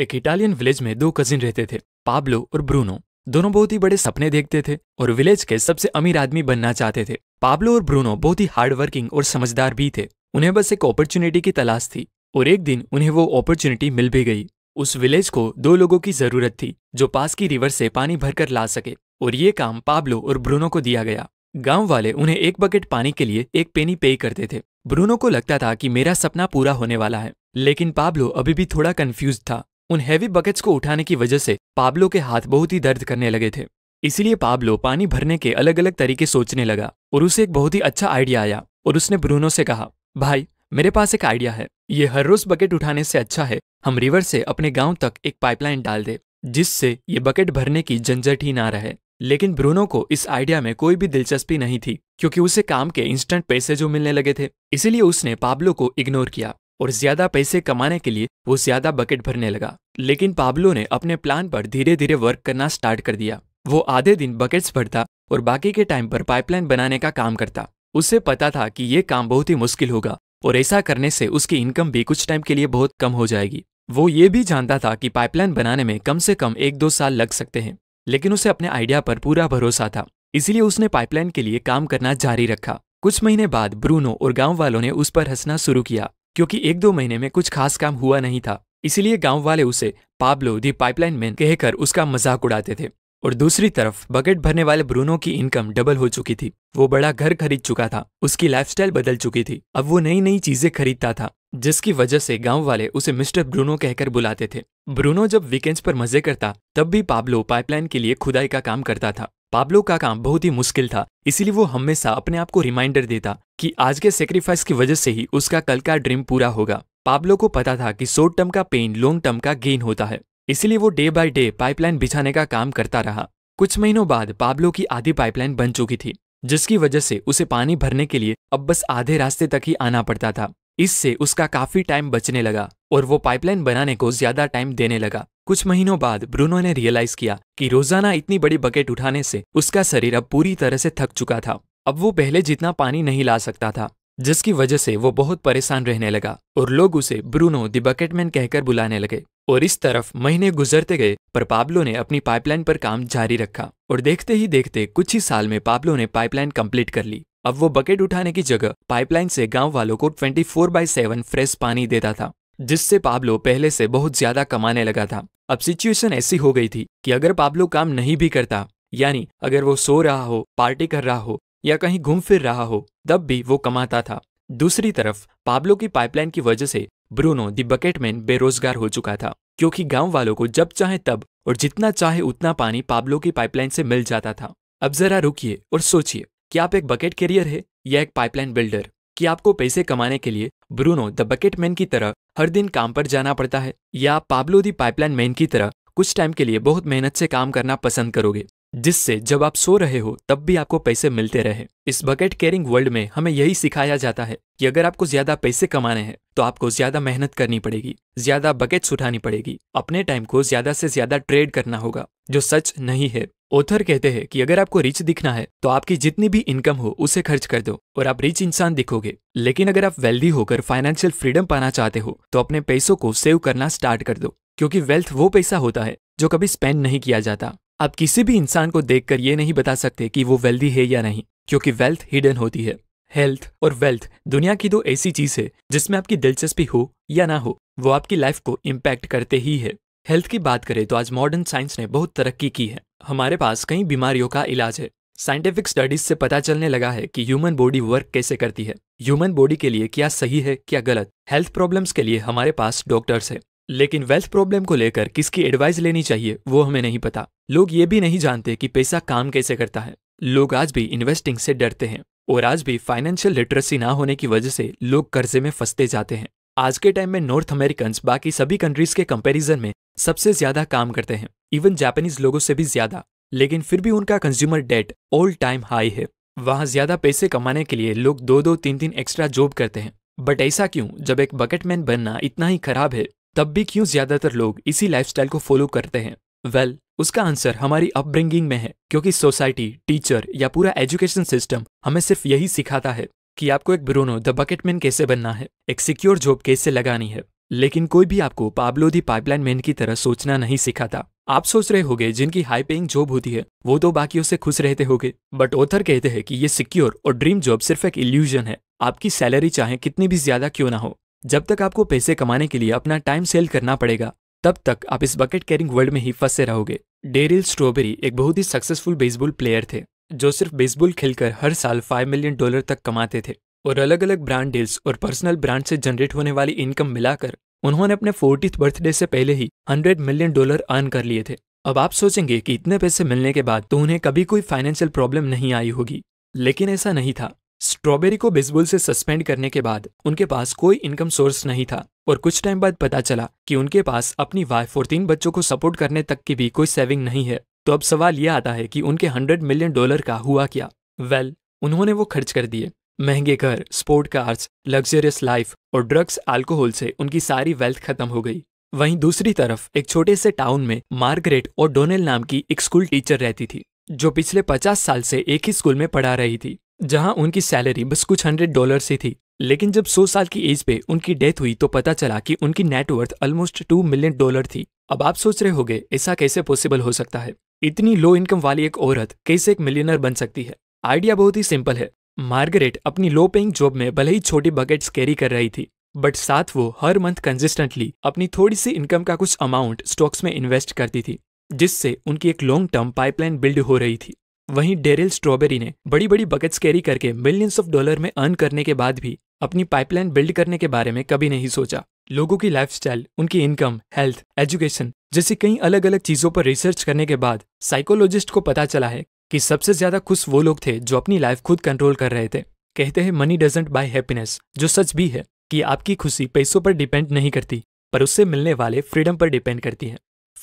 एक Italian village में दो कजिन रहते थे पाब्लो और ब्रूनो दोनों बहुत ही बड़े सपने देखते थे और विलेज के सबसे अमीर आदमी बनना चाहते थे पाब्लो और ब्रूनो बहुत ही हार्डवर्किंग और समझदार भी थे उन्हें बस एक अपॉर्चुनिटी की तलाश थी और एक दिन उन्हें वो अपॉर्चुनिटी मिल भी गई उस विलेज को दो लोगों की जरूरत थी जो पास की रिवर से पानी भरकर ला सके और ये काम पाब्लो और ब्रूनो को दिया गया गांव वाले उन्हें एक बकेट पानी के लिए एक पेनी पे करते थे ब्रूनो को लगता था कि मेरा सपना पूरा होने वाला है लेकिन पाब्लो अभी भी थोड़ा कन्फ्यूज था उन हैवी बकेट्स को उठाने की वजह से पाब्लो के हाथ बहुत ही दर्द करने लगे थे इसीलिए पाब्लो पानी भरने के अलग अलग तरीके सोचने लगा और उसे एक बहुत ही अच्छा आइडिया आया और उसने ब्रूनो से कहा भाई मेरे पास एक आइडिया है ये हर रोज बकेट उठाने से अच्छा है हम रिवर से अपने गांव तक एक पाइपलाइन डाल दे जिससे ये बकेट भरने की झंझट ही ना रहे लेकिन ब्रूनो को इस आइडिया में कोई भी दिलचस्पी नहीं थी क्योंकि उसे काम के इंस्टेंट पैसे जो मिलने लगे थे इसीलिए उसने पाब्लो को इग्नोर किया और ज्यादा पैसे कमाने के लिए वो ज्यादा बकेट भरने लगा लेकिन पाब्लो ने अपने प्लान पर धीरे धीरे वर्क करना स्टार्ट कर दिया वो आधे दिन बकेट्स भरता और बाकी के टाइम पर पाइपलाइन बनाने का काम करता उसे पता था कि ये काम बहुत ही मुश्किल होगा और ऐसा करने से उसकी इनकम भी कुछ टाइम के लिए बहुत कम हो जाएगी वो ये भी जानता था कि पाइपलाइन बनाने में कम से कम एक दो साल लग सकते हैं लेकिन उसे अपने आइडिया पर पूरा भरोसा था इसलिए उसने पाइपलाइन के लिए काम करना जारी रखा कुछ महीने बाद ब्रूनो और गांव वालों ने उस पर हंसना शुरू किया क्योंकि एक दो महीने में कुछ खास काम हुआ नहीं था इसलिए गांव वाले उसे पाब्लो दी पाइपलाइन मैन कहकर उसका मजाक उड़ाते थे और दूसरी तरफ बकेट भरने वाले ब्रूनो की इनकम डबल हो चुकी थी वो बड़ा घर खरीद चुका था उसकी लाइफस्टाइल बदल चुकी थी अब वो नई नई चीजें खरीदता था जिसकी वजह से गांव वाले उसे मिस्टर ब्रूनो कहकर बुलाते थे ब्रूनो जब वीकेंड्स पर मजे करता तब भी पाब्लो पाइपलाइन के लिए खुदाई का काम करता था पाब्लो का काम बहुत ही मुश्किल था इसीलिए वो हमेशा अपने आप को रिमाइंडर देता कि आज के सेक्रीफाइस की वजह से ही उसका कल का ड्रीम पूरा होगा पाब्लो को पता था कि शॉर्ट टर्म का पेन लॉन्ग टर्म का गेन होता है इसीलिए वो डे बाय डे पाइपलाइन बिछाने का काम करता रहा कुछ महीनों बाद पाब्लो की आधी पाइपलाइन बन चुकी थी जिसकी वजह से उसे पानी भरने के लिए अब बस आधे रास्ते तक ही आना पड़ता था इससे उसका काफी टाइम बचने लगा और वो पाइपलाइन बनाने को ज्यादा टाइम देने लगा कुछ महीनों बाद ब्रूनो ने रियलाइज किया कि रोजाना इतनी बड़ी बकेट उठाने से उसका शरीर अब पूरी तरह से थक चुका था अब वो पहले जितना पानी नहीं ला सकता था जिसकी वजह से वो बहुत परेशान रहने लगा और लोग उसे ब्रूनो द बकेटमैन कहकर बुलाने लगे और इस तरफ महीने गुजरते गए पर पाब्लो ने अपनी पाइपलाइन पर काम जारी रखा और देखते ही देखते कुछ ही साल में पाब्लो ने पाइपलाइन कंप्लीट कर ली अब वो बकेट उठाने की जगह पाइपलाइन से गांव वालों को 24 बाई सेवन फ्रेश पानी देता था जिससे पाब्लो पहले से बहुत ज्यादा कमाने लगा था अब सिचुएशन ऐसी हो गई थी कि अगर पाब्लो काम नहीं भी करता यानी अगर वो सो रहा हो पार्टी कर रहा हो या कहीं घूम फिर रहा हो तब भी वो कमाता था दूसरी तरफ पाब्लो की पाइपलाइन की वजह से ब्रूनो दी बकेटमैन बेरोजगार हो चुका था क्योंकि गांव वालों को जब चाहे तब और जितना चाहे उतना पानी पाब्लो की पाइपलाइन से मिल जाता था अब जरा रुकिए और सोचिए कि आप एक बकेट कैरियर है या एक पाइपलाइन बिल्डर कि आपको पैसे कमाने के लिए ब्रूनो द बकेट मैन की तरह हर दिन काम पर जाना पड़ता है या पाब्लो दी पाइपलाइन मैन की तरह कुछ टाइम के लिए बहुत मेहनत से काम करना पसंद करोगे जिससे जब आप सो रहे हो तब भी आपको पैसे मिलते रहे इस बकेट केयरिंग वर्ल्ड में हमें यही सिखाया जाता है कि अगर आपको ज्यादा पैसे कमाने हैं तो आपको ज्यादा मेहनत करनी पड़ेगी ज्यादा बकेट उठानी पड़ेगी अपने टाइम को ज्यादा से ज्यादा ट्रेड करना होगा जो सच नहीं है ओथर कहते हैं कि अगर आपको रिच दिखना है तो आपकी जितनी भी इनकम हो उसे खर्च कर दो और आप रिच इंसान दिखोगे लेकिन अगर आप वेल्दी होकर फाइनेंशियल फ्रीडम पाना चाहते हो तो अपने पैसों को सेव करना स्टार्ट कर दो क्योंकि वेल्थ वो पैसा होता है जो कभी स्पेंड नहीं किया जाता आप किसी भी इंसान को देखकर ये नहीं बता सकते कि वो वेल्दी है या नहीं क्योंकि वेल्थ हिडन होती है हेल्थ और वेल्थ दुनिया की दो ऐसी चीज है जिसमें आपकी दिलचस्पी हो या ना हो वो आपकी लाइफ को इम्पैक्ट करते ही है हेल्थ की बात करें तो आज मॉडर्न साइंस ने बहुत तरक्की की है हमारे पास कई बीमारियों का इलाज है साइंटिफिक स्टडीज से पता चलने लगा है कि ह्यूमन बॉडी वर्क कैसे करती है ह्यूमन बॉडी के लिए क्या सही है क्या गलत हेल्थ प्रॉब्लम्स के लिए हमारे पास डॉक्टर्स है लेकिन वेल्थ प्रॉब्लम को लेकर किसकी एडवाइस लेनी चाहिए वो हमें नहीं पता लोग ये भी नहीं जानते कि पैसा काम कैसे करता है लोग आज भी इन्वेस्टिंग से डरते हैं और आज भी फाइनेंशियल लिटरेसी ना होने की वजह से लोग कर्जे में फंसते जाते हैं आज के टाइम में नॉर्थ अमेरिकन बाकी सभी कंट्रीज के कंपेरिजन में सबसे ज्यादा काम करते हैं इवन जापानीज लोगों से भी ज्यादा लेकिन फिर भी उनका consumer debt all time high है वहाँ ज्यादा पैसे कमाने के लिए लोग दो दो तीन तीन एक्स्ट्रा जॉब करते हैं बट ऐसा क्यों जब एक बकेटमैन बनना इतना ही खराब है तब भी क्यों ज्यादातर लोग इसी लाइफस्टाइल को फॉलो करते हैं वेल well, उसका आंसर हमारी अपब्रिंगिंग में है क्योंकि सोसाइटी टीचर या पूरा एजुकेशन सिस्टम हमें सिर्फ यही सिखाता है कि आपको एक ब्रोनो द बकेटमैन कैसे बनना है एक सिक्योर जॉब कैसे लगानी है लेकिन कोई भी आपको पाबलो दी पाइपलाइन मैन की तरह सोचना नहीं सिखाता आप सोच रहे होगे जिनकी हाई पेइंग जॉब होती है वो तो बाकियों से खुश रहते होगे बट ऑथर कहते हैं कि ये सिक्योर और ड्रीम जॉब सिर्फ एक इल्यूजन है आपकी सैलरी चाहे कितनी भी ज्यादा क्यों ना हो जब तक आपको पैसे कमाने के लिए अपना टाइम सेल करना पड़ेगा तब तक आप इस बकेट कैरिंग वर्ल्ड में ही फंसे रहोगे डेरिल स्ट्रॉबेरी एक बहुत ही सक्सेसफुल बेसबॉल प्लेयर थे जो सिर्फ बेसबॉल खेलकर हर साल 5 मिलियन डॉलर तक कमाते थे और अलग अलग ब्रांड डील्स और पर्सनल ब्रांड से जनरेट होने वाली इनकम मिलाकर उन्होंने अपने फोर्टीथ बर्थडे से पहले ही हंड्रेड मिलियन डॉलर अर्न कर लिए थे अब आप सोचेंगे कि इतने पैसे मिलने के बाद तो उन्हें कभी कोई फाइनेंशियल प्रॉब्लम नहीं आई होगी लेकिन ऐसा नहीं था स्ट्रॉबेरी को बेसबॉल से सस्पेंड करने के बाद उनके पास कोई इनकम सोर्स नहीं था और कुछ टाइम बाद पता चला कि उनके पास अपनी वाइफ और तीन बच्चों को सपोर्ट करने तक की भी कोई सेविंग नहीं है तो अब सवाल यह आता है कि उनके हंड्रेड मिलियन डॉलर का हुआ क्या वेल well, उन्होंने वो खर्च कर दिए महंगे घर स्पोर्ट कार्स लग्जरियस लाइफ और ड्रग्स अल्कोहल से उनकी सारी वेल्थ खत्म हो गई वहीं दूसरी तरफ एक छोटे से टाउन में मार्गरेट और डोनेल नाम की एक स्कूल टीचर रहती थी जो पिछले पचास साल से एक ही स्कूल में पढ़ा रही थी जहां उनकी सैलरी बस कुछ हंड्रेड डॉलर से थी लेकिन जब 100 साल की एज पे उनकी डेथ हुई तो पता चला कि उनकी net worth almost two million dollar थी अब आप सोच रहे होगे ऐसा कैसे पॉसिबल हो सकता है इतनी लो इनकम वाली एक औरत कैसे एक मिलियनर बन सकती है आइडिया बहुत ही सिंपल है मार्गरेट अपनी लो पेइंग जॉब में भले ही छोटी बकेट्स कैरी कर रही थी बट साथ वो हर मंथ कंसिस्टेंटली अपनी थोड़ी सी इनकम का कुछ अमाउंट स्टॉक्स में इन्वेस्ट करती थी जिससे उनकी एक लॉन्ग टर्म पाइपलाइन बिल्ड हो रही थी वहीं डेरिल स्ट्रॉबेरी ने बड़ी बड़ी बकेट्स कैरी करके मिलियंस ऑफ डॉलर में अर्न करने के बाद भी अपनी पाइपलाइन बिल्ड करने के बारे में कभी नहीं सोचा लोगों की लाइफस्टाइल, उनकी इनकम हेल्थ एजुकेशन जैसी कई अलग अलग चीजों पर रिसर्च करने के बाद साइकोलॉजिस्ट को पता चला है कि सबसे ज्यादा खुश वो लोग थे जो अपनी लाइफ खुद कंट्रोल कर रहे थे कहते हैं मनी डजेंट बाय हैप्पीनेस जो सच भी है कि आपकी खुशी पैसों पर डिपेंड नहीं करती पर उससे मिलने वाले फ्रीडम पर डिपेंड करती है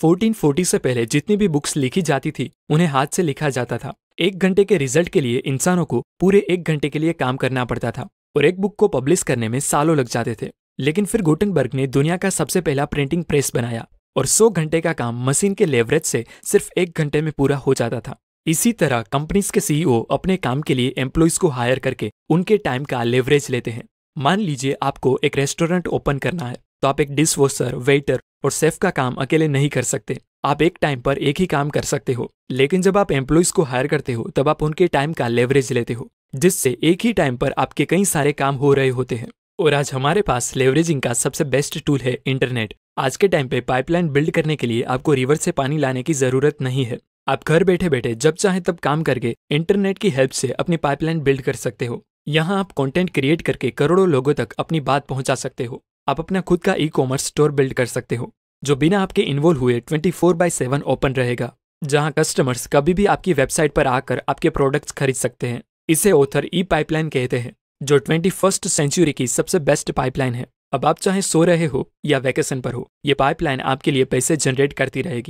1440 से पहले जितनी भी बुक्स लिखी जाती थी उन्हें हाथ से लिखा जाता था एक घंटे के रिजल्ट के लिए इंसानों को पूरे एक घंटे के लिए काम करना पड़ता था और एक बुक को पब्लिश करने में सालों लग जाते थे लेकिन फिर गुटनबर्ग ने दुनिया का सबसे पहला प्रिंटिंग प्रेस बनाया और 100 घंटे का काम मशीन के लेवरेज से सिर्फ एक घंटे में पूरा हो जाता था इसी तरह कंपनीज के सीईओ e अपने काम के लिए एम्प्लॉयज को हायर करके उनके टाइम का लेवरेज लेते हैं मान लीजिए आपको एक रेस्टोरेंट ओपन करना है तो आप एक डिश वॉशर वेटर और सेफ का काम अकेले नहीं कर सकते आप एक टाइम पर एक ही काम कर सकते हो लेकिन जब आप एम्प्लॉयज को हायर करते हो तब आप उनके टाइम का लेवरेज लेते हो जिससे एक ही टाइम पर आपके कई सारे काम हो रहे होते हैं और आज हमारे पास लेवरेजिंग का सबसे बेस्ट टूल है इंटरनेट आज के टाइम पे पाइपलाइन बिल्ड करने के लिए आपको रिवर से पानी लाने की जरूरत नहीं है आप घर बैठे बैठे जब चाहे तब काम करके इंटरनेट की हेल्प से अपनी पाइपलाइन बिल्ड कर सकते हो यहाँ आप कंटेंट क्रिएट करके करोड़ों लोगों तक अपनी बात पहुंचा सकते हो आप अपना खुद का ई कॉमर्स स्टोर बिल्ड कर सकते हो जो बिना आपके इन्वॉल्व हुए 24 फोर बाई सेवन ओपन रहेगा जहां कस्टमर्स कभी भी आपकी वेबसाइट पर आकर आपके प्रोडक्ट्स खरीद सकते हैं इसे ऑथर ई पाइपलाइन कहते हैं जो ट्वेंटी फर्स्ट सेंचुरी की सबसे बेस्ट पाइपलाइन है अब आप चाहे सो रहे हो या वैकेशन पर हो ये पाइपलाइन आपके लिए पैसे जनरेट करती रहेगी